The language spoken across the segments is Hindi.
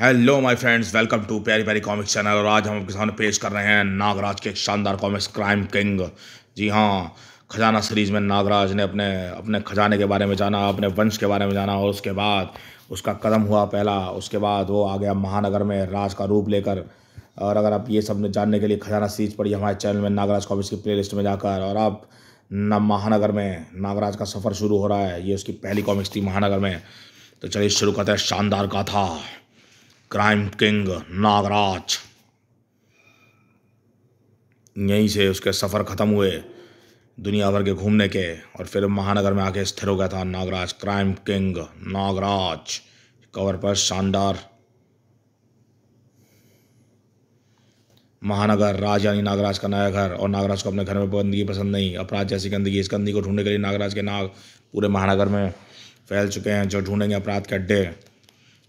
hello my friends welcome to प्यारी प्यारी कॉमिक्स चैनल और आज हम आपके सामने पेश कर रहे हैं नागराज के एक शानदार कॉमिक्स क्राइम किंग जी हाँ खजाना सीरीज में नागराज ने अपने अपने खजाने के बारे में जाना अपने वंश के बारे में जाना और उसके बाद उसका कदम हुआ पहला उसके बाद वो आ गया महानगर में राज का रूप लेकर और अगर आप ये सब जानने के लिए खजाना सीरीज पढ़िए हमारे चैनल में नागराज कॉमिक्स की प्ले में जाकर और आप न महानगर में नागराज का सफ़र शुरू हो रहा है ये उसकी पहली कॉमिक्स थी महानगर में तो चलिए शुरू करते हैं शानदार था क्राइम किंग नागराज यहीं से उसके सफ़र ख़त्म हुए दुनिया भर के घूमने के और फिर महानगर में आके स्थिर हो गया था Nagraj crime king Nagraj cover पर शानदार महानगर राज यानी नागराज का नया घर और नागराज को अपने घर में गंदगी पसंद नहीं अपराध जैसी गंदगी इस गंदगी को ढूंढने के लिए नागराज के नाग पूरे महानगर में फैल चुके हैं जो ढूंढेंगे अपराध के अड्डे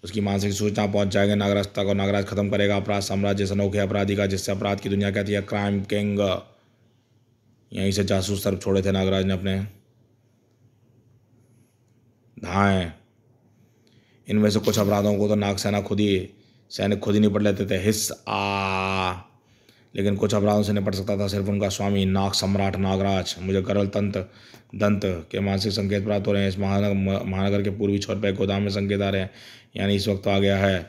उसकी मानसिक सूचना पहुंच जाएगा तक को नागराज खत्म करेगा अपराध साम्राज्य जैसे अनोखे अपराधी का जिससे अपराध की दुनिया कहती है क्राइम किंग यहीं से जासूस सर्प छोड़े थे नागराज ने अपने धाए इनमें से कुछ अपराधों को तो नागसेना खुद ही सैनिक खुद ही निपट लेते थे हिस्सा लेकिन कुछ अपराधों से निपट सकता था सिर्फ उनका स्वामी नाग सम्राट नागराज मुझे करल तंत्र दंत के मानसिक संकेत प्राप्त हो रहे हैं इस महानगर महानगर के पूर्वी छोर पर गोदाम में संकेत आ रहे हैं यानी इस वक्त आ गया है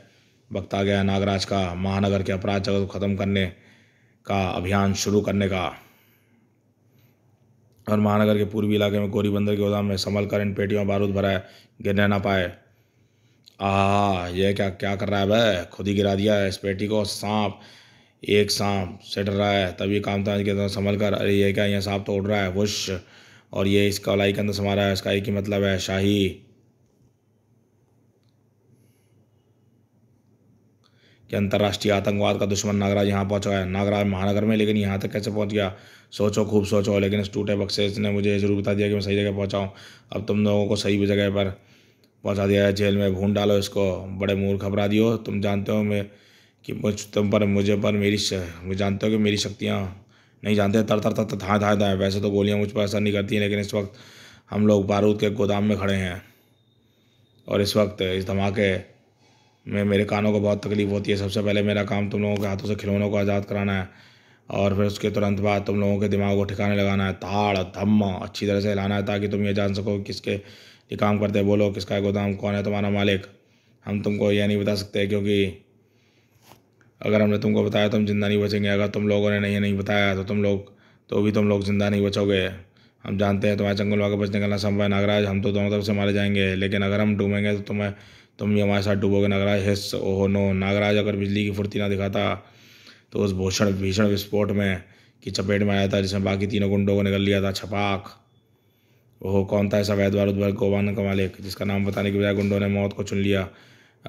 वक्त आ गया है नागराज का महानगर के अपराध जगत को ख़त्म करने का अभियान शुरू करने का और महानगर के पूर्वी इलाके में गोरी बंदर के गोदाम में संभल कर इन पेटियों बारूद भरा है गिरने ना पाए आह यह क्या क्या कर रहा है वह खुद ही गिरा दिया है इस पेटी को सांप एक सांप सेट रहा है तभी कामता के अंदर संभल कर अरे ये क्या यहाँ सांप तो उड़ रहा है वुश और ये इसका कलाई के अंदर संभाल रहा है इसका एक ही मतलब है शाही कि अंतर्राष्ट्रीय आतंकवाद का दुश्मन नागराज यहाँ पहुँचा है नागराज महानगर में लेकिन यहाँ तक कैसे पहुँच गया सोचो खूब सोचो लेकिन इस टूटे बक्से ने मुझे ज़रूर बता दिया कि मैं सही जगह पहुँचाऊँ अब तुम लोगों को सही जगह पर पहुँचा दिया है जेल में भून डालो इसको बड़े मूर्ख खबरा दियो तुम जानते हो मैं कि मुझ तुम पर मुझे पर मेरी मुझे जानते हो कि मेरी शक्तियाँ नहीं जानते तर तर तर था था था वैसे तो गोलियाँ मुझ पर असर नहीं करती हैं लेकिन इस वक्त हम लोग बारूद के गोदाम में खड़े हैं और इस वक्त इस धमाके में मेरे कानों को बहुत तकलीफ़ होती है सबसे पहले मेरा काम तुम लोगों के हाथों से खिलौनों को आज़ाद कराना है और फिर उसके तुरंत बाद तुम लोगों के दिमाग को ठिकाने लगाना है ताड़ धम्मा अच्छी तरह से हिलाना है ताकि तुम ये जान सको किसके ये काम करते हैं बोलो किसका गोदाम कौन है तुम्हारा मालिक हम तुमको यह नहीं बता सकते क्योंकि अगर हमने तुमको बताया तो हम जिंदा नहीं बचेंगे अगर तुम लोगों ने नहीं नहीं बताया तो तुम लोग तो भी तुम लोग जिंदा नहीं बचोगे हम जानते हैं तुम्हारे जंगल में बचने का संभव है नागराज हम तो दोनों तरफ से मारे जाएंगे लेकिन अगर हम डूबेंगे तो तुम्हें तुम भी हमारे साथ डूबोगे नागराज हिस ओहो नो नागराज अगर बिजली की फुर्ती ना दिखाता तो उस भूषण भीषण विस्फोट में की चपेट में आया था जिसमें बाकी तीनों गुंडों को निकल लिया था छपाक ओहो कौन था ऐसा वैद्वार उद्वर गोवान का मालिक जिसका नाम बताने के बजाय गुंडों ने मौत को चुन लिया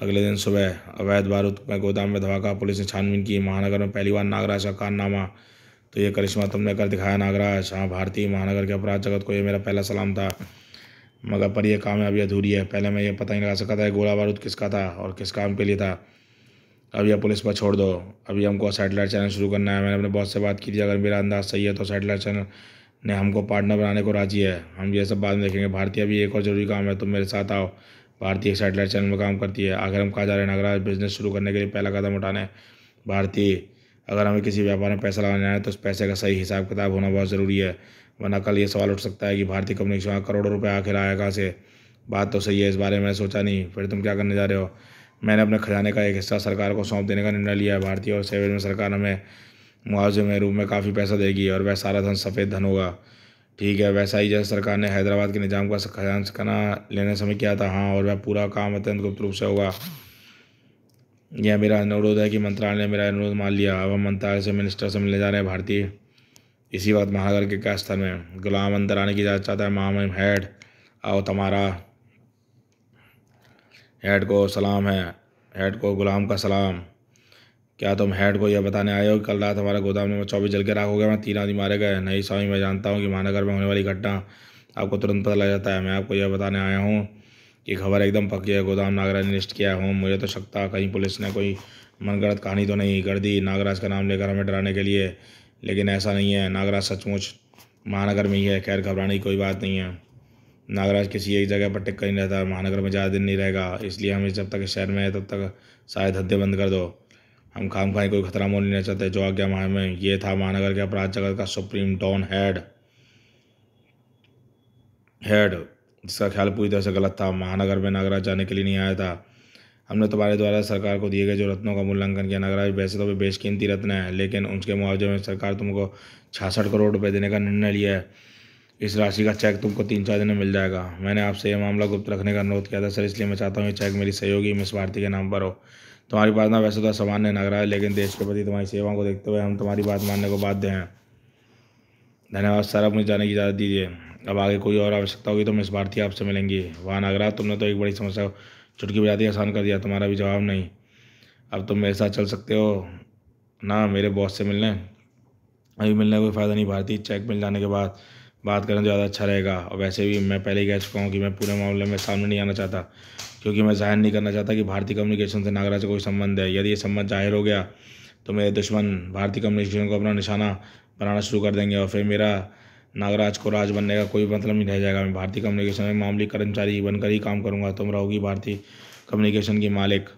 अगले दिन सुबह अवैध बारूद में गोदाम में धमाका पुलिस ने छानबीन की महानगर में पहली बार नागराज का कारनामा तो ये करिश्मा तुमने कर दिखाया नागराज हाँ भारतीय महानगर के अपराध जगत को ये मेरा पहला सलाम था मगर पर यह काम अभी अधूरी है पहले मैं ये पता ही लगा सका था गोला बारूद किसका था और किस काम के लिए था अब यह पुलिस पर छोड़ दो अभी हमको सैटेलाइट चैनल शुरू करना है मैंने अपने बहुत से बात की थी अगर मेरा अंदाज सही है तो सैटेलाइट चैनल ने हमको पार्टनर बनाने को राजी है हम ये सब बाद में देखेंगे भारतीय अभी एक और ज़रूरी काम है तुम मेरे साथ आओ भारतीय सैटेलाइट चैनल में काम करती है आखिर हम कहा जा रहे हैं अगर बिजनेस शुरू करने के लिए पहला कदम उठाना है भारतीय अगर हमें किसी व्यापार में पैसा लगाना है तो उस पैसे का सही हिसाब किताब होना बहुत ज़रूरी है वरना कल ये सवाल उठ सकता है कि भारतीय कंपनी के करोड़ों रुपये आखिर आया कहाँ से बात तो सही है इस बारे में सोचा नहीं फिर तुम क्या करने जा रहे हो मैंने अपने खजाने का एक हिस्सा सरकार को सौंप देने का निर्णय लिया है भारतीय और सेवेज में सरकार हमें मुआवजे में रूप में काफ़ी पैसा देगी और वह सारा धन सफ़ेद धन होगा ठीक है वैसा ही जैसे सरकार ने हैदराबाद के निज़ाम का खजाना लेने समय किया था हाँ और वह पूरा काम अत्यंत गुप्त रूप से होगा यह मेरा अनुरोध है कि मंत्रालय ने मेरा अनुरोध मान लिया अब हम मंत्रालय से मिनिस्टर से मिलने जा रहे हैं भारतीय इसी वक्त महानगर के क्या स्थल में गुलाम अंदर आने की इजाज़त चाहता है महामहिम हेड आओ तुम्हारा हेड को सलाम है हेड को गुलाम का सलाम क्या तुम हेड को यह बताने आए हो कि कल रात हमारा गोदाम में चौबीस जल के राख हो गया मैं तीन आदमी मारे गए नहीं स्वामी मैं जानता हूँ कि महानगर में होने वाली घटना आपको तुरंत पता लग जाता है मैं आपको यह बताने आया हूँ कि खबर एकदम पक्की है गोदाम नागराज ने लिस्ट किया है मुझे तो शक था कहीं पुलिस ने कोई मनगढ़ कहानी तो नहीं कर दी नागराज का नाम लेकर हमें डराने के लिए लेकिन ऐसा नहीं है नागराज सचमुच महानगर में ही है खैर घबराने की कोई बात नहीं है नागराज किसी एक जगह पर टिक कर नहीं रहता महानगर में ज़्यादा दिन नहीं रहेगा इसलिए हमें जब तक शहर में है तब तक शायद हद्दे बंद कर दो हम खाम खाई कोई खतरा मोल नहीं चाहते जो आज्ञा माह में ये था महानगर के अपराध जगत का सुप्रीम डॉन हेड हेड जिसका ख्याल पूरी तरह से गलत था महानगर में नागराज जाने के लिए नहीं आया था हमने तुम्हारे द्वारा सरकार को दिए गए जो रत्नों का मूल्यांकन किया नागराज वैसे तो भी बेशकीमती रत्न है लेकिन उनके मुआवजे में सरकार तुमको छियासठ करोड़ रुपये देने का निर्णय लिया है इस राशि का चेक तुमको तीन चार दिन में मिल जाएगा मैंने आपसे यह मामला गुप्त रखने का अनुरोध किया था सर इसलिए मैं चाहता हूँ ये चेक मेरी सहयोगी मिस भारती के नाम पर हो तुम्हारी प्रार्थना वैसे तो असामान्य लग रहा है लेकिन देश के प्रति तुम्हारी सेवा को देखते हुए हम तुम्हारी बात मानने को बाध्य हैं धन्यवाद सर आप मुझे जाने की इजाज़त दीजिए अब आगे कोई और आवश्यकता होगी तो मिस भारती आपसे मिलेंगी वहाँ नगरा तुमने तो एक बड़ी समस्या चुटकी बजाती आसान कर दिया तुम्हारा भी जवाब नहीं अब तुम मेरे साथ चल सकते हो ना मेरे बॉस से मिलने अभी मिलने का कोई फ़ायदा नहीं भारती चेक मिल जाने के बाद बात करना ज़्यादा अच्छा रहेगा और वैसे भी मैं पहले ही कह चुका हूँ कि मैं पूरे मामले में सामने नहीं आना चाहता क्योंकि मैं जाहिर नहीं करना चाहता कि भारतीय कम्युनिकेशन से नागराज का कोई संबंध है यदि ये संबंध जाहिर हो गया तो मेरे दुश्मन भारतीय कम्युनिकेशन को अपना निशाना बनाना शुरू कर देंगे और फिर मेरा नागराज को राज बनने का कोई मतलब नहीं रह जाएगा मैं भारतीय कम्युनिकेशन में मामूली कर्मचारी बनकर ही काम करूँगा तुम रहोगी भारतीय कम्युनिकेशन की मालिक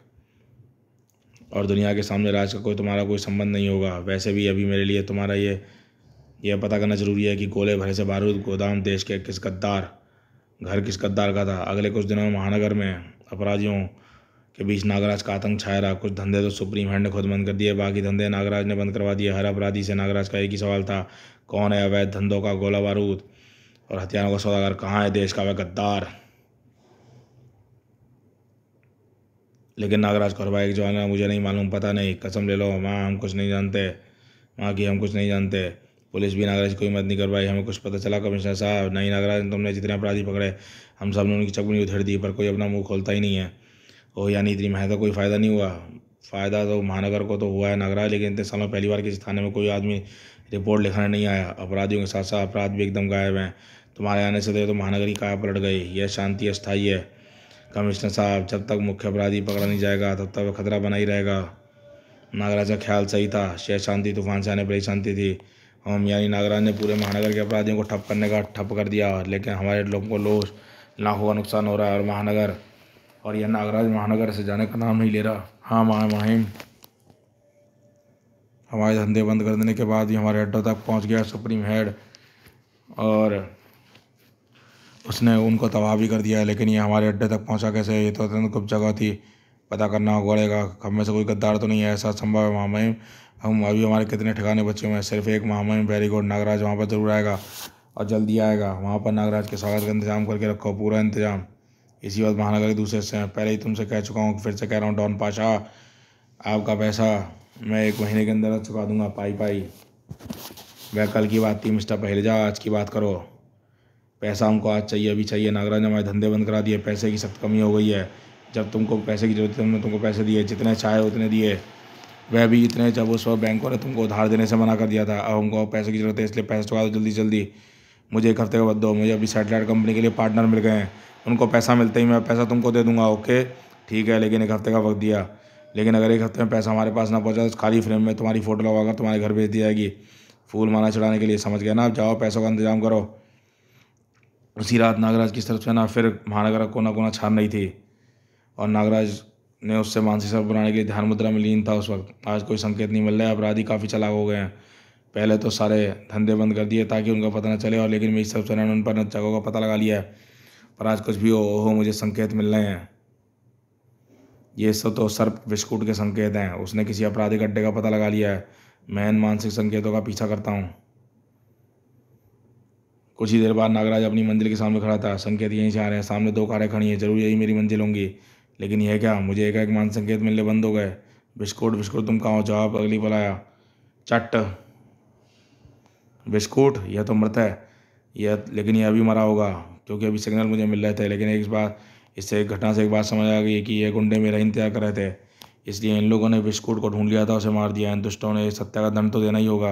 और दुनिया के सामने राज का कोई तुम्हारा कोई संबंध नहीं होगा वैसे भी अभी मेरे लिए तुम्हारा ये यह पता करना जरूरी है कि गोले भरे से बारूद गोदाम देश के किस गद्दार घर किस गद्दार का था अगले कुछ दिनों में महानगर में अपराधियों के बीच नागराज का आतंक छाया रहा कुछ धंधे तो सुप्रीम हैंड ने खुद बंद कर दिए बाकी धंधे नागराज ने बंद करवा दिए हर अपराधी से नागराज का एक ही सवाल था कौन है अवैध धंधों का गोला बारूद और हथियारों का सौदागर कहाँ है देश का वह गद्दार लेकिन नागराज कौर भाई जवाना मुझे नहीं मालूम पता नहीं कसम ले लो माँ हम कुछ नहीं जानते माँ की हम कुछ नहीं जानते पुलिस भी नागराज कोई मदद नहीं करवाई हमें कुछ पता चला कमिश्नर साहब नहीं नागराज तुमने जितने अपराधी पकड़े हम सब ने उनकी चकनी उधेड़ दी पर कोई अपना मुंह खोलता ही नहीं है ओह यानी इतनी मेहनत कोई फ़ायदा नहीं हुआ फ़ायदा तो महानगर को तो हुआ है नागराज लेकिन इतने सालों पहली बार किसी थाने में कोई आदमी रिपोर्ट लिखाने नहीं आया अपराधियों के साथ साथ अपराध भी एकदम गायब हैं तुम्हारे आने से तो, तो महानगर की काया पलट गई यह शांति अस्थाई है कमिश्नर साहब जब तक मुख्य अपराधी पकड़ा नहीं जाएगा तब तक खतरा बना ही रहेगा नागराज का ख्याल सही था शेर शांति तूफान से आने पर ही शांति थी हम यानी नागराज ने पूरे महानगर के अपराधियों को ठप करने का ठप कर दिया लेकिन हमारे लोगों को लोस लाखों का नुकसान हो रहा है और महानगर और यह नागराज महानगर से जाने का नाम नहीं ले रहा हाँ माह माहिम हमारे धंधे बंद कर देने के बाद ही हमारे अड्डा तक पहुंच गया सुप्रीम हेड और उसने उनको तबाह भी कर दिया लेकिन ये हमारे अड्डे तक पहुंचा कैसे ये तो अत्यंत गुप्त जगह थी पता करना पड़ेगा हम में से कोई गद्दार तो नहीं है ऐसा संभव है महामहिम हम अभी हमारे कितने ठिकाने बचे हुए हैं सिर्फ एक माह में गुड नागराज वहाँ पर ज़रूर आएगा और जल्दी आएगा वहाँ पर नागराज के स्वागत का इंतजाम करके रखो पूरा इंतजाम इसी बात महानगर के दूसरे हिस्से में पहले ही तुमसे कह चुका हूँ फिर से कह रहा हूँ डॉन पाशा आपका पैसा मैं एक महीने के अंदर चुका दूंगा पाई पाई वह कल की बात थी मिस्टर पहलेजा आज की बात करो पैसा हमको आज चाहिए अभी चाहिए नागराज ने हमारे धंधे बंद करा दिए पैसे की सख्त कमी हो गई है जब तुमको पैसे की जरूरत थी हमने तुमको पैसे दिए जितने चाहे उतने दिए वह भी इतने जब उस वक्त बैंकों ने तुमको उधार देने से मना कर दिया था अब हमको पैसे की ज़रूरत है इसलिए पैसे चुका दो जल्दी जल्दी मुझे एक हफ्ते के बाद दो मुझे अभी सैटेलाइट कंपनी के लिए पार्टनर मिल गए हैं उनको पैसा मिलते ही मैं पैसा तुमको दे दूंगा ओके ठीक है लेकिन एक हफ्ते का वक्त दिया लेकिन अगर एक हफ्ते में पैसा हमारे पास ना पहुँचा तो खाली फ्रेम में तुम्हारी फ़ोटो लगाकर तुम्हारे घर भेज दी जाएगी फूल माना चढ़ाने के लिए समझ गया ना आप जाओ पैसों का इंतजाम करो उसी रात नागराज की तरफ से ना फिर महानगर कोना कोना छान रही थी और नागराज ने उससे मानसिक सर्प बनाने के लिए ध्यान मुद्रा में लीन था उस वक्त आज कोई संकेत नहीं मिल रहा है अपराधी काफ़ी चलाक हो गए हैं पहले तो सारे धंधे बंद कर दिए ताकि उनका पता ना चले और लेकिन मेरी सबसे ने उन पर न जगहों का पता लगा लिया है पर आज कुछ भी हो हो मुझे संकेत मिल रहे हैं ये सब तो सर्प बिस्कुट के संकेत हैं उसने किसी अपराधिक अड्डे का पता लगा लिया है मैं इन मानसिक संकेतों का पीछा करता हूँ कुछ ही देर बाद नागराज अपनी मंजिल के सामने खड़ा था संकेत यहीं से आ रहे हैं सामने दो कारें खड़ी हैं जरूर यही मेरी मंजिल होंगी लेकिन यह क्या मुझे एक मान संकेत मिलने बंद हो गए बिस्कुट बिस्कुट तुम कहाँ हो जवाब अगली बार आया चट बिस्कुट यह तो मृत है यह लेकिन यह अभी मरा होगा क्योंकि अभी सिग्नल मुझे मिल रहे थे लेकिन एक बार इससे एक घटना से एक बात समझ आ गई कि यह गुंडे मेरा इंतजार कर रहे थे इसलिए इन लोगों ने बिस्कुट को ढूंढ लिया था उसे मार दिया इन दुष्टों ने सत्या का दंड तो देना ही होगा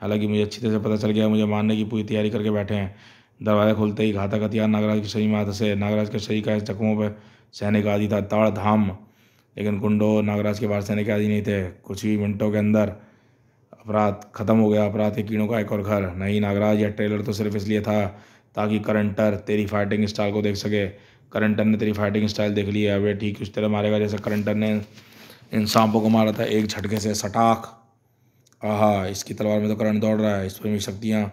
हालांकि मुझे अच्छी तरह से पता चल गया मुझे मारने की पूरी तैयारी करके बैठे हैं दरवाजे खुलते ही घातक हथियार नागराज की सही माथ से नागराज के सही का चकुओं पर सैनिक आदि था ताड़धाम लेकिन गुंडो नागराज के बाहर सैनिक आदि नहीं थे कुछ ही मिनटों के अंदर अपराध खत्म हो गया अपराध के कीड़ों का एक और घर नहीं नागराज या ट्रेलर तो सिर्फ इसलिए था ताकि करंटर तेरी फाइटिंग स्टाइल को देख सके करंटर ने तेरी फाइटिंग स्टाइल देख ली है अब ठीक उस तरह मारेगा जैसे करंटर ने इन सांपों को मारा था एक झटके से सटाक आहा इसकी तलवार में तो करंट दौड़ रहा है इस पर भी शक्तियाँ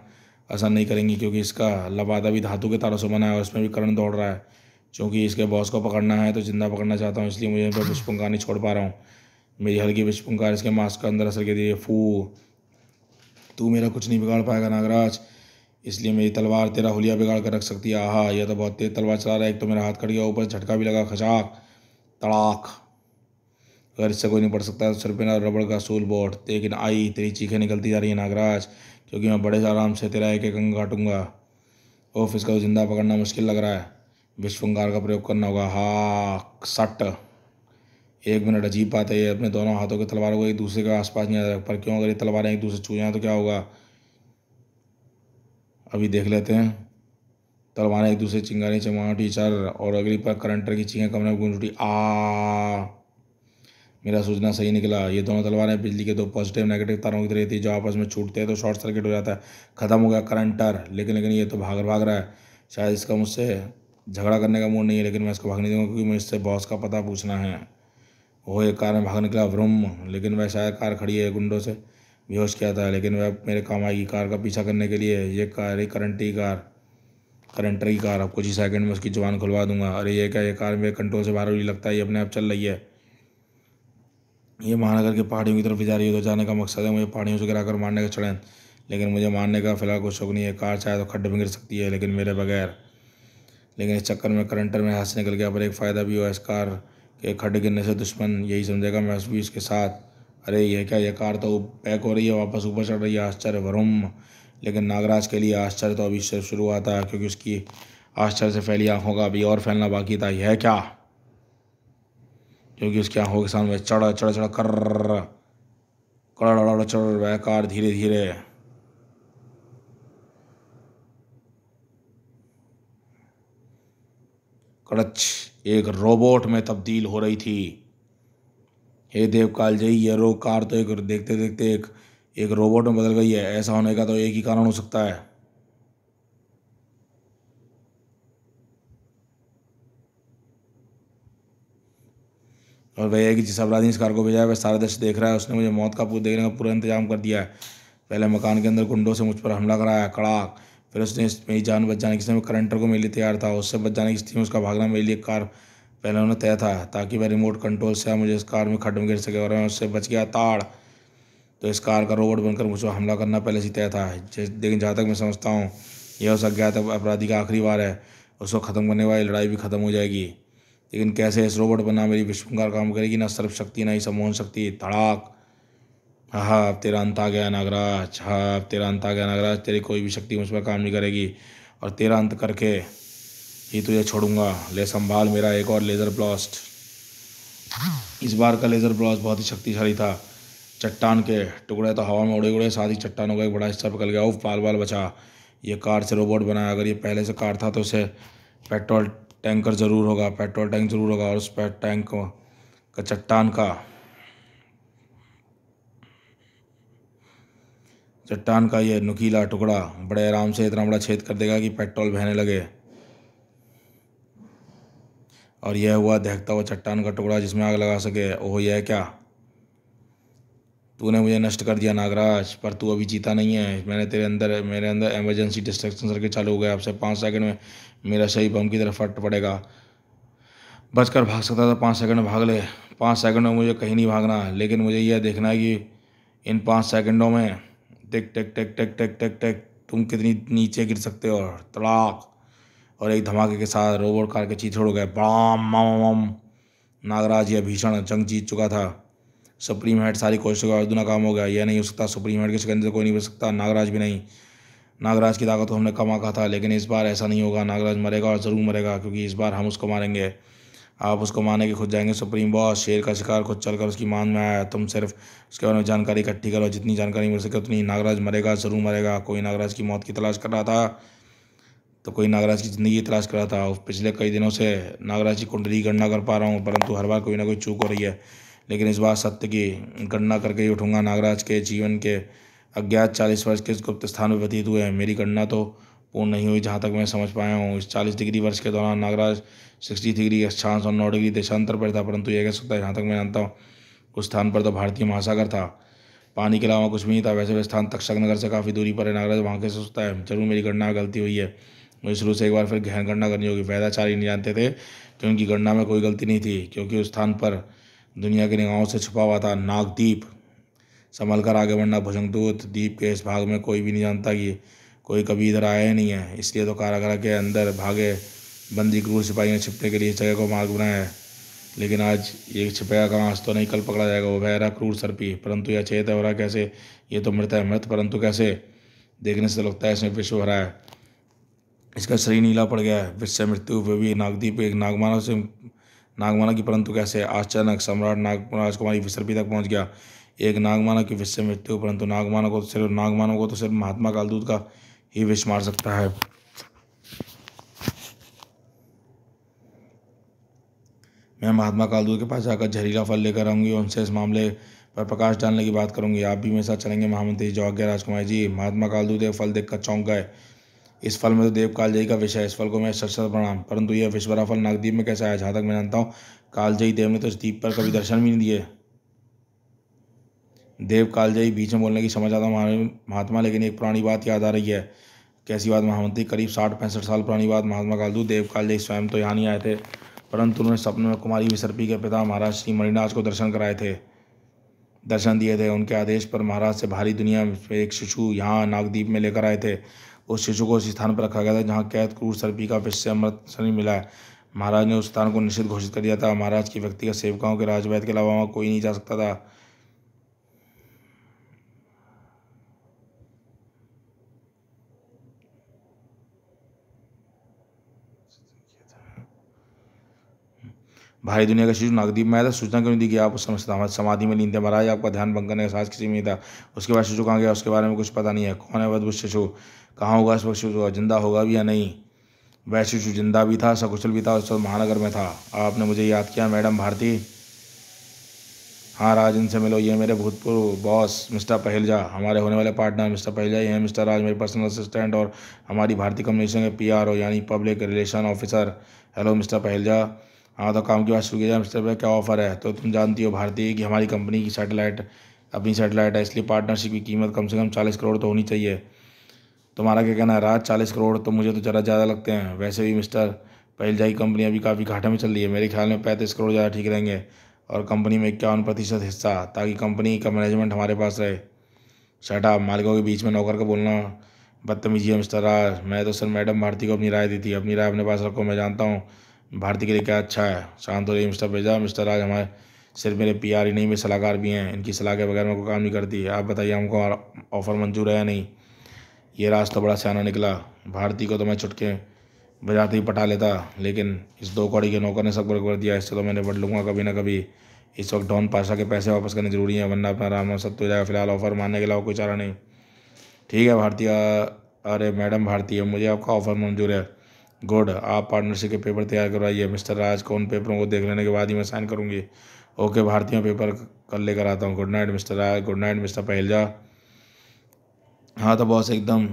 ऐसा नहीं करेंगी क्योंकि इसका लबादा भी धातु के तारों से बना है और इसमें भी करंट दौड़ रहा है चूँकि इसके बॉस को पकड़ना है तो जिंदा पकड़ना चाहता हूँ इसलिए मुझे इन पर पुष्पंकार नहीं छोड़ पा रहा हूँ मेरी हल्की पुष्पंकार इसके मास्क का अंदर असर के दिए फू तू मेरा कुछ नहीं बिगाड़ पाएगा नागराज इसलिए मेरी तलवार तेरा हुलिया बिगाड़ कर रख सकती है आहा यह तो बहुत तेज तलवार चला रहा है एक तो मेरा हाथ कट गया ऊपर झटका भी लगा खचाक तड़ाक अगर इससे कोई नहीं पड़ सकता तो सिर पे ना रबड़ का सूल बोट लेकिन आई तेरी चीखें निकलती जा रही है नागराज क्योंकि मैं बड़े आराम से तेरा एक एक अंग काटूंगा ओफ इसका तो जिंदा पकड़ना मुश्किल लग रहा है विश्वंगार का प्रयोग करना होगा हा सट एक मिनट अजीब बात है ये अपने दोनों हाथों के तलवारों को एक दूसरे के आसपास नहीं आ पर क्यों अगर ये तलवारें एक दूसरे छूए तो क्या होगा अभी देख लेते हैं तलवारें एक दूसरे चिंगारी चमाटी चर और अगली पर करंटर की चीखें कमरे में गूंज आ मेरा सूचना सही निकला ये दोनों तलवारें बिजली के दो पॉजिटिव नेगेटिव तारों की रहती है जो आपस में छूटते हैं तो शॉर्ट सर्किट हो जाता है ख़त्म हो गया करंटर लेकिन लेकिन ये तो भाग भाग रहा है शायद इसका मुझसे झगड़ा करने का मूड नहीं है लेकिन मैं इसको भाग नहीं दूंगा क्योंकि मुझसे बॉस का पता पूछना है वो एक कार में भाग निकला ब्रह्म लेकिन वह शायद कार खड़ी है गुंडों से बेहोश किया था लेकिन वह मेरे काम आएगी कार का पीछा करने के लिए ये कार ये करंटी कार करंटरी कार अब कुछ ही सेकंड में उसकी जवान खुलवा दूंगा अरे ये क्या ये कार मेरे कंट्रोल से बाहर हुई लगता है ये अपने आप चल रही है ये महानगर के पहाड़ियों की तरफ जा रही है तो जाने का मकसद है मुझे पहाड़ियों से गिराकर मारने का चढ़ें लेकिन मुझे मारने का फिलहाल कोई शौक नहीं है कार चाहे तो खड्डे में गिर सकती है लेकिन मेरे बगैर लेकिन इस चक्कर में करंटर में हाथ से निकल गया पर एक फ़ायदा भी हुआ इस कार के खड्डे गिरने से दुश्मन यही समझेगा मैं भी इसके साथ अरे ये क्या यह कार तो पैक हो रही है वापस ऊपर चढ़ रही है आश्चर्य वरुम लेकिन नागराज के लिए आश्चर्य तो अभी सिर्फ शुरू हुआ था क्योंकि उसकी आश्चर्य से फैली आँखों का अभी और फैलना बाकी था यह क्या क्योंकि उसकी आँखों के सामने चढ़ चढ़ चढ़ कर कड़ चढ़ वह कार धीरे धीरे कड़च एक रोबोट में तब्दील हो रही थी हे देवकाल कालजयी ये रो कार तो एक देखते देखते एक एक रोबोट में बदल गई है ऐसा होने का तो एक ही कारण हो सकता है और भैया कि जिस अपराधी इस कार को भेजा है वह सारा दृश्य देख रहा है उसने मुझे मौत का पूरा देखने का पूरा इंतजाम कर दिया है पहले मकान के अंदर गुंडों से मुझ पर हमला कराया कड़ाक फिर उसने मेरी जान बच जाने की समय करंटर को मेरे लिए तैयार था उससे बच जाने की स्थिति में उसका भागना मेरे लिए कार पहले उन्होंने तय था ताकि मैं रिमोट कंट्रोल से मुझे इस कार में खड्ड में गिर सके और मैं उससे बच गया ताड़ तो इस कार का रोबोट बनकर मुझे हमला करना पहले से तय था लेकिन जहाँ तक मैं समझता हूँ यह उस अज्ञात अपराधी का आखिरी बार है उसको ख़त्म करने वाली लड़ाई भी ख़त्म हो जाएगी लेकिन कैसे इस रोबोट बनना मेरी विश्वकार काम करेगी ना सर्व शक्ति ना ही सम्मोहन शक्ति धड़ाक हा तेरा अंत आ गया नागराज हा तेरा अंत आ गया नागराज तेरी कोई भी शक्ति मुझ पर काम नहीं करेगी और तेरा अंत करके ही तुझे छोड़ूंगा ले संभाल मेरा एक और लेज़र ब्लास्ट इस बार का लेज़र ब्लास्ट बहुत ही शक्तिशाली था चट्टान के टुकड़े तो हवा में उड़े उड़े साथ ही चट्टानों का एक बड़ा हिस्सा पकड़ गया उफ बाल बाल बचा ये कार से रोबोट बनाया अगर ये पहले से कार था तो उसे पेट्रोल टैंकर ज़रूर होगा पेट्रोल टैंक ज़रूर होगा और उस पेट्रोल टैंक का चट्टान का चट्टान का यह नुकीला टुकड़ा बड़े आराम से इतना बड़ा छेद कर देगा कि पेट्रोल बहने लगे और यह हुआ देखता हुआ चट्टान का टुकड़ा जिसमें आग लगा सके ओह यह क्या तूने मुझे नष्ट कर दिया नागराज पर तू अभी जीता नहीं है मैंने तेरे अंदर मेरे अंदर एमरजेंसी डिस्ट्रक्शन सर्किट चालू हो गया आपसे पाँच सेकंड में मेरा सही बम की तरफ फट पड़ेगा बचकर भाग सकता था पाँच सेकंड में भाग ले पाँच सेकंड में मुझे कहीं नहीं भागना लेकिन मुझे यह देखना है कि इन पाँच सेकंडों में टिक टक टक टक टक टक टक तुम कितनी नीचे गिर सकते हो और तड़ाक और एक धमाके के साथ रोबोट कार के चीथड़ हो गए बाम माम नागराज यह भीषण जंग जीत चुका था सुप्रीम हेड सारी कोशिशों का अर्जुन काम हो गया यह नहीं हो सकता सुप्रीम हेड के सिकंदर कोई नहीं बच सकता नागराज भी नहीं नागराज की ताकत को तो हमने कमा कहा था लेकिन इस बार ऐसा नहीं होगा नागराज मरेगा और ज़रूर मरेगा क्योंकि इस बार हम उसको मारेंगे आप उसको माने के खुद जाएंगे सुप्रीम बॉस शेर का शिकार खुद चलकर उसकी मान में आया तुम सिर्फ उसके बारे में जानकारी इकट्ठी करो जितनी जानकारी मिल सके उतनी नागराज मरेगा ज़रूर मरेगा कोई नागराज की मौत की तलाश कर रहा था तो कोई नागराज की ज़िंदगी की तलाश कर रहा था पिछले कई दिनों से नागराज की कुंडली गणना कर पा रहा हूँ परंतु हर बार कोई ना कोई चूक हो रही है लेकिन इस बार सत्य की गणना करके ही उठूँगा नागराज के जीवन के अज्ञात चालीस वर्ष के इस गुप्त स्थान पर व्यतीत हुए हैं मेरी गणना तो पूर्ण नहीं हुई जहाँ तक मैं समझ पाया हूँ इस चालीस डिग्री वर्ष के दौरान नागराज सिक्सटी डिग्री अक्षांश और नौ डिग्री देशांतर पर था परंतु यह कह सकता है जहाँ तक मैं जानता हूँ उस स्थान पर तो भारतीय महासागर था पानी के अलावा कुछ भी नहीं था वैसे वे स्थान तक्षक नगर से काफ़ी दूरी पर है नागराज वहाँ के सोचता है जरूर मेरी गणना गलती हुई है मुझे शुरू से एक बार फिर गहन गणना करनी होगी वैदाचार्य नहीं जानते थे कि उनकी गणना में कोई गलती नहीं थी क्योंकि उस स्थान पर दुनिया के निगाहों से छुपा हुआ था नागद्वीप संभल कर आगे बढ़ना भुजंगदूत द्वीप के इस भाग में कोई भी नहीं जानता कि कोई कभी इधर आया नहीं है इसलिए तो कारागार के अंदर भागे बंदी क्रूर सिपाही ने छिपने के लिए जगह को मार्ग बनाया है लेकिन आज ये छिपाया कहाँ आज तो नहीं कल पकड़ा जाएगा वो बहरा क्रूर सर्पी परंतु यह चेत है कैसे ये तो मृत है मृत परंतु कैसे देखने से तो लगता है इसमें विश्व भरा है इसका शरीर नीला पड़ गया है विश्व मृत्यु हुए भी नागदीप एक नागमाना से नागमाना की परंतु कैसे आश्चानक सम्राट नाग राजकुमारी विसर्पी तक पहुँच गया एक नागमाना की विश्व मृत्यु परंतु नागमाना को तो सिर्फ नागमानों को तो सिर्फ महात्मा कालदूत का ही विश मार सकता है मैं महात्मा कालदू के पास जाकर जहरीला फल लेकर आऊंगी और उनसे इस मामले पर प्रकाश डालने की बात करूंगी आप भी मेरे साथ चलेंगे महामंत्री जवाग्ञा राजकुमार जी महात्मा कालदूत देव फल देखकर चौंक गए इस फल में तो देव कालजयी का विषय है इस फल को मैं सशस्त्र प्रणाम परंतु यह विश्वरा फल नागदीप में कैसा है जहाँ तक मैं जानता हूँ कालजयी देव ने तो इस द्वीप पर कभी दर्शन भी नहीं दिए देव कालजयी बीच में बोलने की समझ आता महात्मा लेकिन एक पुरानी बात याद आ रही है कैसी बात महामंत्री करीब साठ पैंसठ साल पुरानी बात महात्मा कालजू देव कालजयी स्वयं तो यहाँ नहीं आए थे परंतु उन्होंने सपने में कुमारी विसर्पी के पिता महाराज श्री मणिनाथ को दर्शन कराए थे दर्शन दिए थे उनके आदेश पर महाराज से भारी दुनिया में एक शिशु यहाँ नागद्वीप में लेकर आए थे उस शिशु को उस स्थान पर रखा गया था जहाँ कैद क्रूर सर्पी का फिर से अमृत शनि मिला है महाराज ने उस स्थान को निश्चित घोषित कर दिया था महाराज की व्यक्तिगत सेवकाओं के राजवैद के अलावा वहाँ कोई नहीं जा सकता था भाई दुनिया का शिशु नागदीप में था सूचना क्यों दी कि आप समझता समाधि में नींद थे महाराज आपका ध्यान भंग करने का साहस किसी में था उसके बाद शिशु कहाँ गया उसके बारे में कुछ पता नहीं है कौन है वधभुज शिशु कहाँ होगा इस वक्त शिशु जिंदा होगा भी या नहीं वह शिशु जिंदा भी था सकुशल भी था उस वक्त महानगर में था आपने मुझे याद किया मैडम भारती हाँ राज इनसे मिलो ये मेरे भूतपूर्व बॉस मिस्टर पहलजा हमारे होने वाले पार्टनर मिस्टर पहलजा ये हैं मिस्टर राज मेरे पर्सनल असिस्टेंट और हमारी भारतीय कम्युनिकेशन के पीआरओ यानी public relation officer hello mister Pahalja हाँ तो काम की बात शुरू किया मिस्टर पर क्या ऑफ़र है तो तुम जानती हो भारतीय कि हमारी कंपनी की सैटेलाइट अपनी सैटेलाइट है इसलिए पार्टनरशिप की कीमत कम से कम चालीस करोड़ तो होनी चाहिए तुम्हारा क्या कहना है रात चालीस करोड़ तो मुझे तो ज़रा ज़्यादा लगते हैं वैसे भी मिस्टर जाई कंपनी अभी काफ़ी घाटे में चल रही है मेरे ख्याल में पैंतीस करोड़ ज़्यादा ठीक रहेंगे और कंपनी में इक्यावन प्रतिशत हिस्सा ताकि कंपनी का मैनेजमेंट हमारे पास रहे शटा मालिकों के बीच में नौकर का बोलना बदतमीजी है मिस्टर राज मैं तो सर मैडम भारती को अपनी राय दी थी अपनी राय अपने पास रखो मैं जानता हूँ भारती के लिए क्या अच्छा है शांत हो रही मिस्टर भेजा मिस्टर राज हमारे सिर्फ मेरे पी आर ही नहीं मेरे सलाहकार भी हैं इनकी सलाह के बगैर मेरे को काम नहीं करती आप बताइए हमको ऑफ़र मंजूर है या नहीं ये रास्ता तो बड़ा सियाना निकला भारती को तो मैं छुटके बजाते ही पटा लेता लेकिन इस दो कौड़ी के नौकर ने सब कर दिया इससे तो मैंने बढ़ लूँगा कभी ना कभी इस वक्त डॉन पाशा के पैसे वापस करने जरूरी है वरना अपना आराम सत्य हो जाएगा फिलहाल ऑफ़र मानने के अलावा कोई चारा नहीं ठीक है भारतीय अरे मैडम भारती मुझे आपका ऑफ़र मंजूर है गुड आप पार्टनरशिप के पेपर तैयार करवाइए मिस्टर राज कौन पेपरों को देख लेने के बाद ही मैं साइन करूँगी ओके भारतीयों पेपर कल लेकर आता हूँ good night mister Raj good night mister Pahalja हाँ तो बॉस एकदम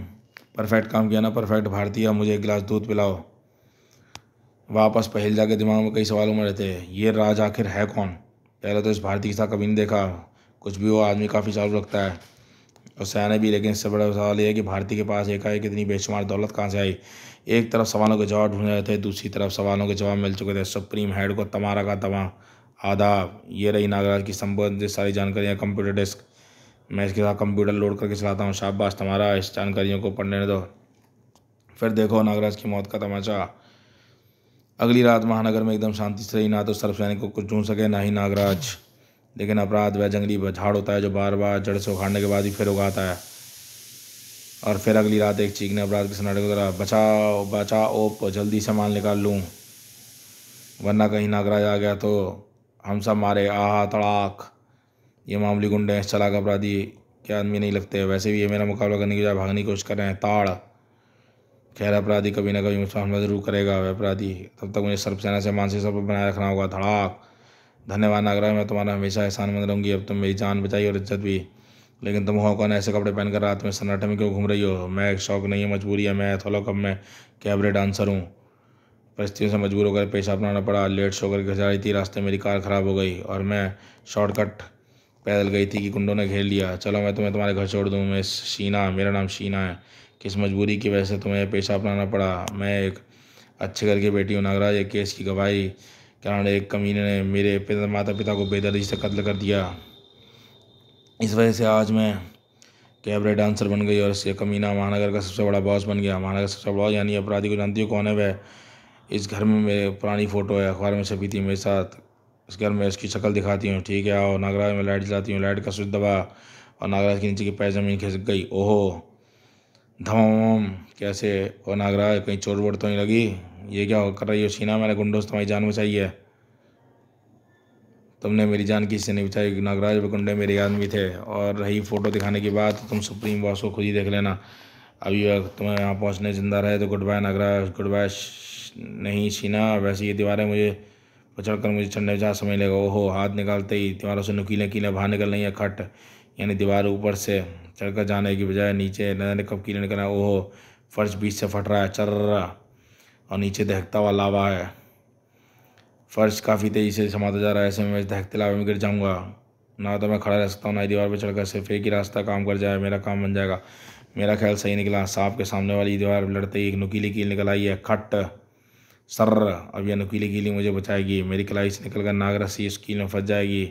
परफेक्ट काम किया ना परफेक्ट भारतीय मुझे एक गिलास दूध पिलाओ वापस पहलजा के दिमाग में कई सवालों में रहते हैं ये राज आखिर है कौन पहले तो इस भारती के साथ कभी नहीं देखा कुछ भी वो आदमी काफ़ी चालू रखता है और सयाने भी लेकिन इससे बड़ा सवाल यह है कि भारती के पास एक एकाएक कितनी बेशुमार दौलत कहाँ से आई एक तरफ सवालों के जवाब ढूंढ जाते थे दूसरी तरफ सवालों के जवाब मिल चुके थे सुप्रीम हेड को तमारा का तमा आदाब ये रही नागराज की संबंधित सारी जानकारियाँ कंप्यूटर डेस्क मैं इसके साथ कंप्यूटर लोड करके चलाता हूँ शाबाश तमारा इस जानकारियों को पढ़ने दो फिर देखो नागराज की मौत का तमाचा अगली रात महानगर में एकदम शांति से रही ना तो सर्फ सैनिक को कुछ ढूंढ सके ना ही नागराज लेकिन अपराध वह जंगली झाड़ होता है जो बार बार जड़ से उखाड़ने के बाद ही फिर उगाता है और फिर अगली रात एक चीखने अपराध के सन्नाटे को तरह बचाओ बचाओ जल्दी सामान निकाल लूँ वरना कहीं नागराज आ गया तो हम सब मारे आह तड़ाक ये मामूली गुंडे हैं चलाक अपराधी के आदमी नहीं लगते वैसे भी ये मेरा मुकाबला करने की जाए भागने की कोशिश कर रहे हैं ताड़ खैर अपराधी कभी ना कभी मुझे हमला जरूर करेगा वह अपराधी तब तक मुझे सर्वसेना से मानसिक सब बनाए रखना होगा धड़ाक धन्यवाद नागराज मैं तुम्हारा हमेशा एहसान मंद रहूँगी अब तुम मेरी जान बचाई और इज्जत भी लेकिन तुम हो कौन ऐसे कपड़े पहनकर रात में सन्नाटे में क्यों घूम रही हो मैं एक शौक नहीं है मजबूरी है मैं थोड़ा कब मैं कैबरे डांसर हूँ परिस्थितियों से मजबूर होकर पेशा अपनाना पड़ा लेट शो घर जा रही थी रास्ते मेरी कार ख़राब हो गई और मैं शॉर्टकट पैदल गई थी कि कुंडों ने घेर लिया चलो मैं तुम्हें तुम्हारे घर छोड़ दूँ मैं शीना मेरा नाम शीना है किस मजबूरी की वजह से तुम्हें पेशा अपनाना पड़ा मैं एक अच्छे घर की बेटी हूँ नागराज एक केस की गवाही कारण एक कमीने ने मेरे पिता माता पिता को बेदर्जी से कत्ल कर दिया इस वजह से आज मैं कैबरे डांसर बन गई और इससे कमीना महानगर का सबसे बड़ा बॉस बन गया महानगर सबसे बड़ा यानी अपराधी को जानती हो कौन है वह इस घर में मेरे पुरानी फ़ोटो है अखबार में छपी थी मेरे साथ इस घर में इसकी शक्ल दिखाती हूँ ठीक है और नागराज में लाइट जलाती हूँ लाइट का स्विच दबा और नागराज के नीचे की पैर जमीन खिसक गई ओहो धमाम कैसे और नागराज कहीं चोट वोट तो नहीं लगी ये क्या कर रही हो सीना मेरे गुंडोस तुम्हारी जान बचाई है तुमने मेरी जान किसी नहीं बचाई नागराज बकुंडे मेरे आदमी थे और रही फ़ोटो दिखाने की बात तुम सुप्रीम बॉस को खुद ही देख लेना अभी तुम्हें यहाँ पहुँचने जिंदा रहे तो goodbye Nagraj goodbye नहीं छीना वैसे ये दीवारें मुझे पचड़ कर मुझे चढ़ने जा समझ लेगा ओहो हाथ निकालते ही दीवारों से नुकीले कीले बाहर निकल रही है खट यानी दीवार ऊपर से चढ़कर जाने की बजाय नीचे न कब कीले निकल रहा ओहो फर्श बीच से फट रहा है चर्र और नीचे दहकता हुआ लावा है फर्श काफ़ी तेज़ी से समाता जा रहा है ऐसे में मैं धक तलावे में गिर जाऊँगा ना तो मैं खड़ा रह सकता हूँ ना दीवार पर चढ़कर सिर्फ एक ही रास्ता काम कर जाए मेरा काम बन जाएगा मेरा ख्याल सही निकला सांप के सामने वाली दीवार लड़ते ही एक नुकीली कील निकल आई है खट सर अब यह नुकीली कीली मुझे बचाएगी मेरी कलाई से निकल कर नागरसी उस कील में फंस जाएगी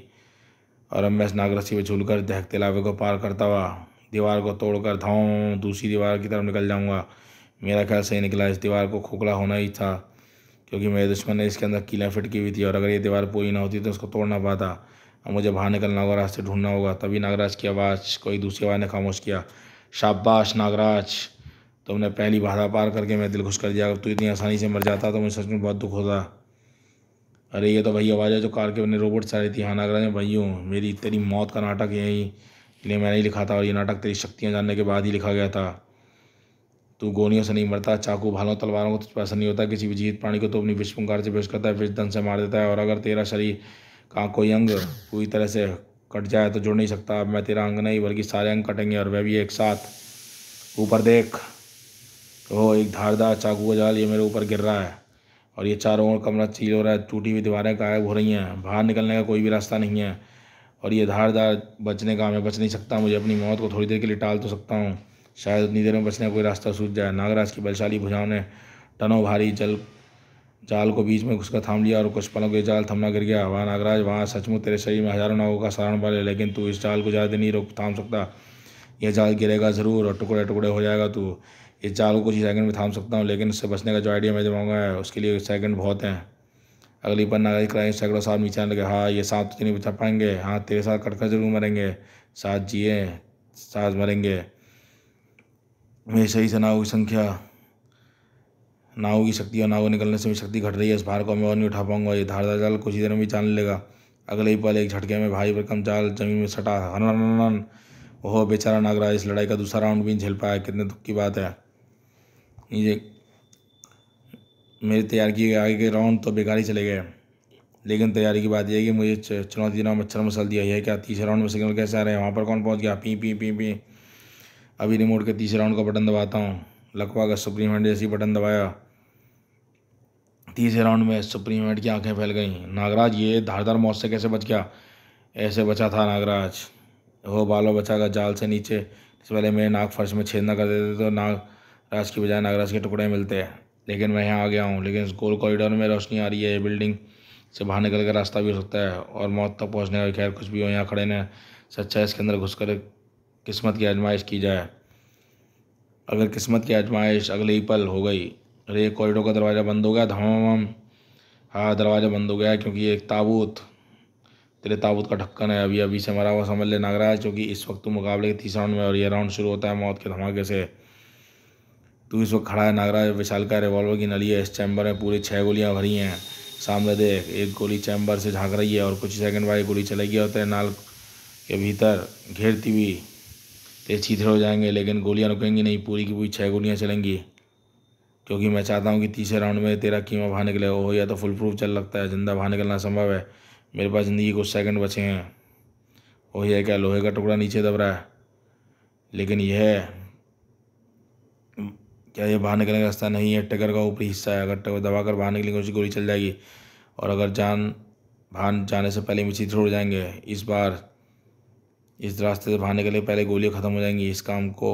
और अब मैं इस नागरसी पर झूल कर दहकते लावे को पार करता हुआ दीवार को तोड़कर धाऊँ दूसरी दीवार की तरफ निकल जाऊँगा मेरा ख्याल सही निकला इस दीवार को खोखला होना ही था क्योंकि मेरे दुश्मन ने इसके अंदर कीला फिट की हुई थी और अगर ये दीवार पूरी ना होती तो उसको तोड़ ना पाता और मुझे बाहर निकलना होगा रास्ते ढूंढना होगा तभी नागराज की आवाज़ कोई दूसरी आवाज़ ने खामोश किया शाबाश नागराज तुमने पहली बाधा पार करके मैं दिल खुश कर दिया अगर तू इतनी आसानी से मर जाता तो मुझे सच में बहुत दुख होता अरे ये तो वही आवाज़ है जो कार के बने रोबोट रही थी हाँ नागराज में भाई हूँ मेरी तेरी मौत का नाटक यही लिए मैंने ही लिखा था और ये नाटक तेरी शक्तियाँ जानने के बाद ही लिखा गया था तू गोलियों से नहीं मरता चाकू भालों तलवारों को तुझ पर असर नहीं होता किसी भी जीवित प्राणी को तो अपनी विश्वकार से पेश करता है फिर धन से मार देता है और अगर तेरा शरीर का कोई अंग पूरी तरह से कट जाए तो जुड़ नहीं सकता अब मैं तेरा अंग नहीं बल्कि सारे अंग कटेंगे और वह भी एक साथ ऊपर देख ओ एक धारदार चाकू का जाल ये मेरे ऊपर गिर रहा है और ये चारों ओर कमरा चील हो रहा है टूटी हुई दीवारें गायब हो रही हैं बाहर निकलने का कोई भी रास्ता नहीं है और ये धारदार बचने का मैं बच नहीं सकता मुझे अपनी मौत को थोड़ी देर के लिए टाल तो सकता हूँ शायद उतनी देर में बचने का कोई रास्ता सूझ जाए नागराज की बलशाली भुजाओं ने टनों भारी जल जाल को बीच में घुसकर थाम लिया और कुछ पलों के जाल थमना गिर गया वहाँ नागराज वहाँ सचमुच तेरे शरीर में हजारों नावों का सारण पाले लेकिन तू इस जाल को ज़्यादा नहीं रोक थाम सकता यह जाल गिरेगा ज़रूर और टुकड़े टुकड़े हो जाएगा तू इस जाल को कुछ ही सेकंड में थाम सकता हूँ लेकिन इससे बचने का जो आइडिया मैं दिमागा है उसके लिए सेकंड बहुत हैं अगली बार नागरिक कराए सैकड़ों साल नीचे आने लगे हाँ ये सांप तुझे तो नहीं बचा पाएंगे हाँ तेरे साथ कटकर जरूर मरेंगे साथ जिए साथ मरेंगे में सही से नाव की संख्या नावों की शक्ति और नाव निकलने से भी शक्ति घट रही है इस भार को मैं और नहीं उठा पाऊंगा ये धारदार जाल कुछ ही देर में भी जान लेगा अगले ही पल एक झटके में भाई पर कम जाल जमीन में सटा हनन ओहो बेचारा नागरा इस लड़ाई का दूसरा राउंड भी नहीं झेल पाया कितने दुख की बात है ये मेरे तैयार किए गए आगे के राउंड तो बेकार ही चले गए लेकिन तैयारी की बात यह है कि मुझे चुनौती देना मच्छर मसल दिया है क्या तीसरे राउंड में सिग्नल कैसे आ रहे हैं वहाँ पर कौन पहुँच गया पी पी पी पी अभी रिमोट के तीसरे राउंड का बटन दबाता हूँ लकवा का सुप्रीम हेड ही बटन दबाया तीसरे राउंड में सुप्रीम हेड की आंखें फैल गईं नागराज ये धारदार मौत से कैसे बच गया ऐसे बचा था नागराज हो बालो बचा का जाल से नीचे इससे पहले मेरे नाग फर्श में छेदना कर देते तो नागराज की बजाय नागराज के टुकड़े मिलते हैं लेकिन मैं यहाँ आ गया हूँ लेकिन गोल कॉरिडोर में रोशनी आ रही है बिल्डिंग से बाहर निकल कर रास्ता भी हो सकता है और मौत तक पहुँचने का खैर कुछ भी हो यहाँ खड़े ने सच्चा इसके अंदर घुस कर किस्मत की आजमाइश की जाए अगर किस्मत की आजमाइश अगले ही पल हो गई अरे कॉरिडोर का दरवाज़ा बंद हो गया धमाम हाँ दरवाज़ा बंद हो गया क्योंकि एक ताबूत तेरे ताबूत का ढक्कन है अभी अभी से मरा हुआ समझ ले नागराज क्योंकि इस वक्त तू मुकाबले के तीसरे राउंड में और ये राउंड शुरू होता है मौत के धमाके से तू इस वक्त खड़ा है नागराज विशाल का रिवॉल्वर की नली है इस चैम्बर में पूरी छः गोलियाँ भरी हैं सामने देख एक गोली चैम्बर से झाँक रही है और कुछ सेकंड बाद गोली चलेगी और तेरे नाल के भीतर घेरती हुई तेज हो जाएंगे लेकिन गोलियाँ रुकेंगी नहीं पूरी की पूरी छः गोलियाँ चलेंगी क्योंकि मैं चाहता हूँ कि तीसरे राउंड में तेरा कीमा बाहर लिए हो या तो फुल प्रूफ चल लगता है जिंदा बाहर निकलना संभव है मेरे पास ज़िंदगी कुछ सेकंड बचे हैं वही है क्या लोहे का टुकड़ा नीचे दब रहा है लेकिन यह क्या यह बाहर निकलने का रास्ता नहीं है टगर का ऊपरी हिस्सा है अगर टगर दबा कर बाहर निकलेंगे उसी गोली चल जाएगी और अगर जान बाहर जाने से पहले मिची छोड़ जाएंगे इस बार इस रास्ते से भागने के लिए पहले गोलियाँ ख़त्म हो जाएंगी इस काम को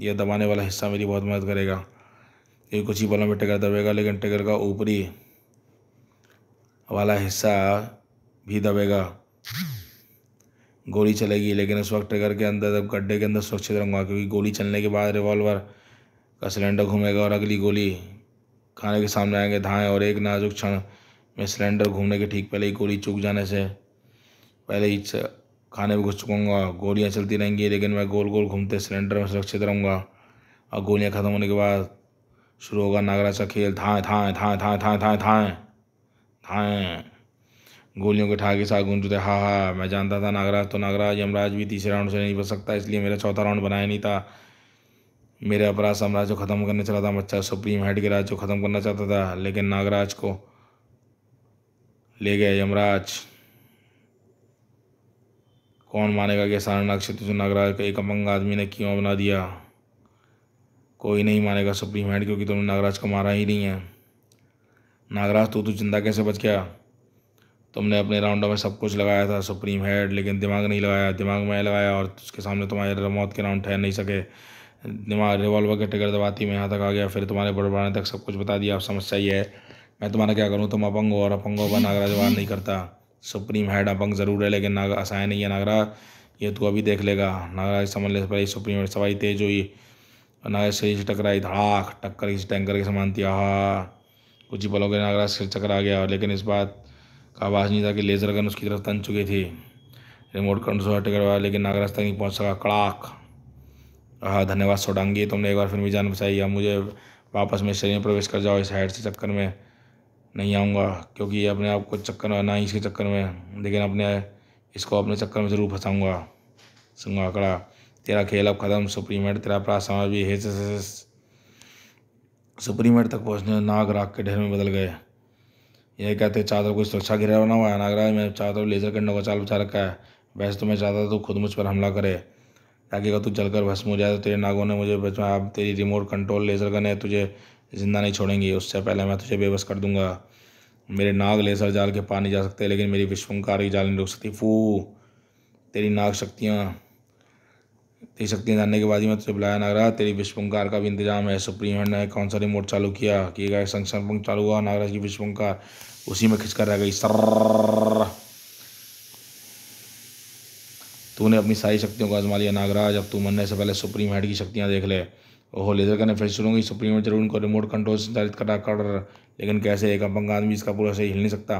यह दबाने वाला हिस्सा मेरी बहुत मदद करेगा ये कुछ ही पलों में टगर दबेगा लेकिन टगर का ऊपरी वाला हिस्सा भी दबेगा गोली चलेगी लेकिन उस वक्त टगर के अंदर गड्ढे के अंदर सुरक्षित रहूँगा क्योंकि गोली चलने के बाद रिवॉल्वर का सिलेंडर घूमेगा और अगली गोली खाने के सामने आएंगे धाएँ और एक नाजुक क्षण में सिलेंडर घूमने के ठीक पहले ही गोली चूक जाने से पहले ही खाने में घुस चुकूँगा गोलियाँ चलती रहेंगी लेकिन मैं गोल गोल घूमते सिलेंडर में सुरक्षित रहूँगा और गोलियाँ ख़त्म होने के बाद शुरू होगा नागराज का खेल थाए थाएँ थाएँ थाएँ थाएँ थाएँ थाएँ थाएँ गोलियों के ठाके साथ गूंजते हाँ हाँ मैं जानता था नागराज तो नागराज यमराज भी तीसरे राउंड से नहीं बच सकता इसलिए मेरा चौथा राउंड बनाया नहीं था मेरे अपराध साम्राज्य को ख़त्म करने चला था बच्चा सुप्रीम हेड के राज को ख़त्म करना चाहता था लेकिन नागराज को ले गए यमराज कौन मानेगा कि सारनाक्ष नागराज का एक अपंग आदमी ने क्यों बना दिया कोई नहीं मानेगा सुप्रीम हैंड क्योंकि तुमने नागराज को मारा ही नहीं है नागराज तो तू जिंदा कैसे बच गया तुमने अपने राउंडों में सब कुछ लगाया था सुप्रीम हेड लेकिन दिमाग नहीं लगाया दिमाग में लगाया और उसके सामने तुम्हारे मौत के राउंड ठहर नहीं सके दिमाग रिवॉल्वर के टिकर दबाती में यहाँ तक आ गया फिर तुम्हारे बड़बड़ाने तक सब कुछ बता दिया अब समस्या ये है मैं तुम्हारा क्या करूँ तुम अपंग हो और अपंगों पर नागराज वार नहीं करता सुप्रीम हेड अपंग ज़रूर है लेकिन नाग असाय नहीं है नागरा ये तू अभी देख लेगा नागराज समझ ले पहले सुप्रीम हेड सवाई तेज हुई नागराज शरीर से टकराई धड़ाक टक्कर इस टैंकर के समान थी आहा कुछ ही पलों के नागराज सिर चकरा गया लेकिन इस बात का आवाज़ नहीं था कि लेज़र गन उसकी तरफ तन चुकी थी रिमोट कंट्रोल से करवाया लेकिन नागराज तक नहीं पहुँच सका कड़ाक हाँ धन्यवाद सोडांगी तुमने एक बार फिर भी जान बचाई या मुझे वापस मेरे शरीर में प्रवेश कर जाओ इस हेड से चक्कर में नहीं आऊँगा क्योंकि ये अपने आप को चक्कर में ना ही इसके चक्कर में लेकिन अपने इसको अपने चक्कर में ज़रूर फंसाऊँगा सुंगा आंकड़ा तेरा खेल अब खत्म सुप्रीमेट तेरा प्रा समाज भी हेस हेड तक पहुँचने नाग राग के ढेर में बदल गए यह कहते चादर को सुरक्षा घेरा बना हुआ है नागराज में चादर लेजर करने का चाल बचा रखा है वैसे तो मैं चाहता तू खुद मुझ पर हमला करे ताकि अगर तू जलकर भस्म हो जाए तो तेरे नागों ने मुझे बचा अब तेरी रिमोट कंट्रोल लेजर गन है तुझे ज़िंदा नहीं छोड़ेंगे उससे पहले मैं तुझे बेबस कर दूंगा मेरे नाग लेसर जाल के पार नहीं जा सकते लेकिन मेरी की जाल नहीं रोक सकती फू तेरी नाग शक्तियाँ तेरी शक्तियाँ जानने के बाद ही मैं तुझे बुलाया नागराज तेरी विश्वंकार का भी इंतजाम है सुप्रीम हेड ने कौन सा रिमोट चालू किया कि संक्षण पंख चालू हुआ नागराज की विश्वंकार उसी में खिंचकर रह गई सर तूने अपनी सारी शक्तियों को आजमा लिया नागराज अब तू मरने से पहले सुप्रीम हेड की शक्तियाँ देख ले ओह लेज़र का फ्लैश शुरू होगी सुप्रीम जरूर उनको रिमोट कंट्रोल संचालित करा कर लेकिन कैसे एक अपंग आदमी इसका पूरा सही हिल नहीं सकता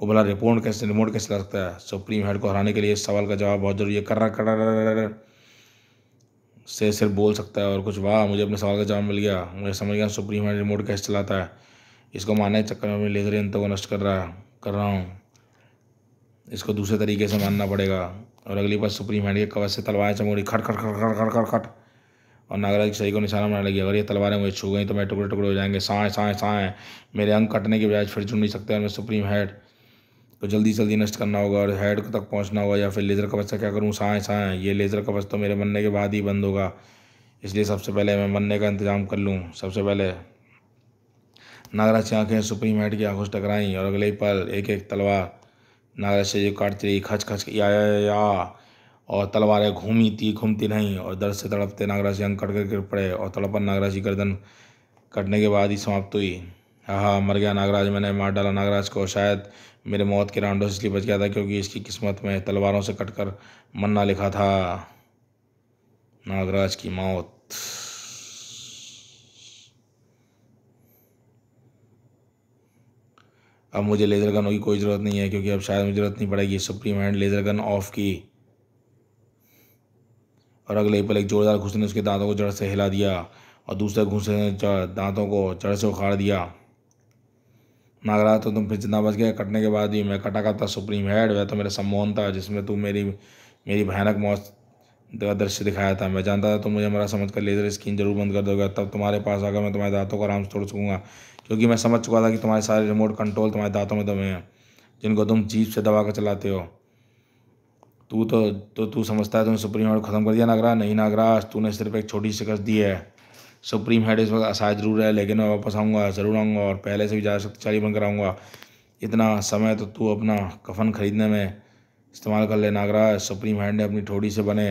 वो भला रिपोर्ट कैसे रिमोट कैसे ला सकता है सुप्रीम हेड को हराने के लिए इस सवाल का जवाब बहुत जरूरी है कर रहा कर से सिर्फ बोल सकता है और कुछ वाह मुझे अपने सवाल का जवाब मिल गया मुझे समझ गया सुप्रीम हेड रिमोट कैसे चलाता है इसको मानने के चक्कर में लेज़र यंत्रों को नष्ट कर रहा है कर रहा हूँ इसको दूसरे तरीके से मानना पड़ेगा और अगली बार सुप्रीम हेड के कवच से तलवाएँ चमोरी खट खट खट खट खट खट खट और नागराज की सही को निशाना बनाने लगी अगर ये तलवारें मुझे छू गई तो मैं टुकड़े टुकड़े हो जाएंगे साए साए साए मेरे अंग कटने के बजाय फिर चुन नहीं सकते और मैं सुप्रीम हेड तो जल्दी जल्दी नष्ट करना होगा और हेड तक पहुँचना होगा या फिर लेज़र कवच का क्या करूँ साए साए ये लेज़र कवच तो मेरे बनने के बाद ही बंद होगा इसलिए सबसे पहले मैं मरने का इंतज़ाम कर लूँ सबसे पहले नागराज की आँखें सुप्रीम हेड की आँखों से और अगले पल एक एक तलवार नागराज से जो काटती रही खच खच या, या, या, या और तलवारें घूमी थी घूमती नहीं और दर से तड़पते नागराज अंग कट कर गिर पड़े और तड़पन नागराज की गर्दन कटने के बाद ही समाप्त हुई हाँ हाँ मर गया नागराज मैंने मार डाला नागराज को शायद मेरे मौत के राउंडों से इसलिए बच गया था क्योंकि इसकी किस्मत में तलवारों से कट कर मन्ना लिखा था नागराज की मौत अब मुझे लेज़र गनों की कोई ज़रूरत नहीं है क्योंकि अब शायद मुझे ज़रूरत नहीं पड़ेगी supreme hand laser gun off की और अगले पल एक जोरदार घुसने उसके दांतों को जड़ से हिला दिया और दूसरे घुसने ने दांतों को जड़ से उखाड़ दिया नागराज तो तुम फिर जितना बच गया कटने के बाद ही मैं कटा करता सुप्रीम हेड वह तो मेरा सम्मोहन था जिसमें तू मेरी मेरी भयानक मौत का दृश्य दिखाया था मैं जानता था तुम मुझे मरा समझ कर लेजर स्क्रीन जरूर बंद कर दोगे तब तुम्हारे पास आकर मैं तुम्हारे दांतों को आराम से तोड़ सकूँगा क्योंकि मैं समझ चुका था कि तुम्हारे सारे रिमोट कंट्रोल तुम्हारे दांतों में दबे हैं जिनको तुम जीप से दबा कर चलाते हो तू तो तो तू समझता है तुमने सुप्रीम हेड ख़त्म कर दिया नागराज नहीं नागराज तूने सिर्फ एक छोटी शिकस्त दी है सुप्रीम हेड इस वक्त असाय जरूर है लेकिन मैं वापस आऊँगा ज़रूर आऊँगा और पहले से भी ज़्यादा शक्तिशाली बनकर आऊँगा इतना समय तो तू अपना कफन खरीदने में इस्तेमाल कर ले नागराज सुप्रीम हेड ने अपनी ठोड़ी से बने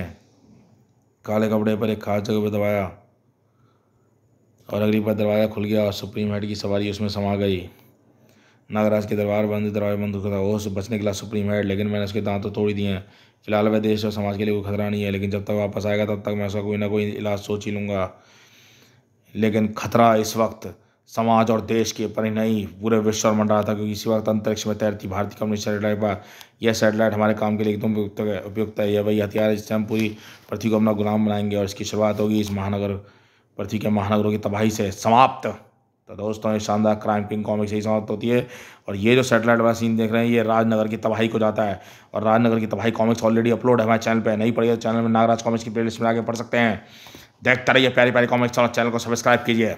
काले कपड़े पर एक खास जगह पर दबाया और अगली बार दरवाज़ा खुल गया और सुप्रीम हेड की सवारी उसमें समा गई नागराज के दरबार बंद दरबार बंद होता से बचने के लिए सुप्रीम हेड लेकिन मैंने उसके दांत तो तोड़ दिए हैं फिलहाल वह देश और समाज के लिए कोई खतरा नहीं है लेकिन जब तक वापस आएगा तब तक मैं उसका कोई ना कोई इलाज सोच ही लूँगा लेकिन खतरा इस वक्त समाज और देश के पर नहीं पूरे विश्व और रहा था क्योंकि इसी वक्त अंतरिक्ष में तैरती भारतीय कंपनी सैटेलाइट पर यह सैटेलाइट हमारे काम के लिए एकदम उपयुक्त है यह वही हथियार है जिससे हम पूरी पृथ्वी को अपना गुलाम बनाएंगे और इसकी शुरुआत होगी इस महानगर पृथ्वी के महानगरों की तबाही से समाप्त तो दोस्तों ये शानदार क्राइम किंग कॉमिक्स यही समाप्त होती है और ये जो सेटेलाइट वाला सीन देख रहे हैं ये राजनगर की तबाही को जाता है और राजनगर की तबाही कॉमिक्स ऑलरेडी अपलोड है हमारे चैनल पर नहीं पड़ी है चैनल में नागराज कॉमिक्स की प्लेलिस्ट में आगे पढ़ सकते हैं देखते रहिए प्यारी प्यारी कॉमिक्स और चैनल को सब्सक्राइब कीजिए